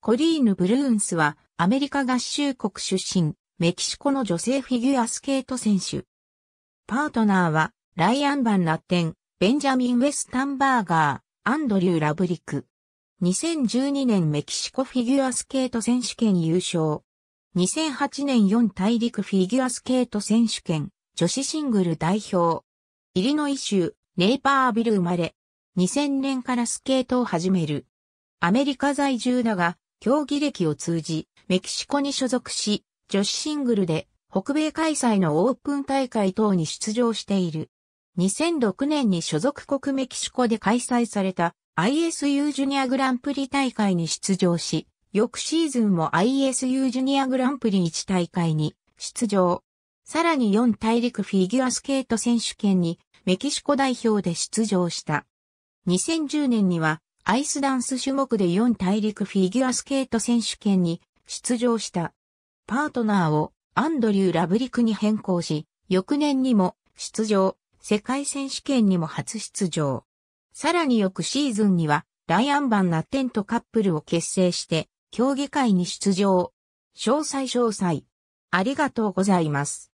コリーヌ・ブルーンスはアメリカ合衆国出身、メキシコの女性フィギュアスケート選手。パートナーはライアン・バン・ナッテン、ベンジャミン・ウェスタンバーガー、アンドリュー・ラブリク。2012年メキシコフィギュアスケート選手権優勝。2008年4大陸フィギュアスケート選手権女子シングル代表。イリノイ州ネイパービル生まれ。2000年からスケートを始める。アメリカ在住だが、競技歴を通じ、メキシコに所属し、女子シングルで北米開催のオープン大会等に出場している。2006年に所属国メキシコで開催された ISU ジュニアグランプリ大会に出場し、翌シーズンも ISU ジュニアグランプリ1大会に出場。さらに4大陸フィギュアスケート選手権にメキシコ代表で出場した。2010年にはアイスダンス種目で4大陸フィギュアスケート選手権に出場した。パートナーをアンドリュー・ラブリクに変更し、翌年にも出場、世界選手権にも初出場。さらに翌シーズンには、ライアン・バン・ナテントカップルを結成して、競技会に出場。詳細詳細。ありがとうございます。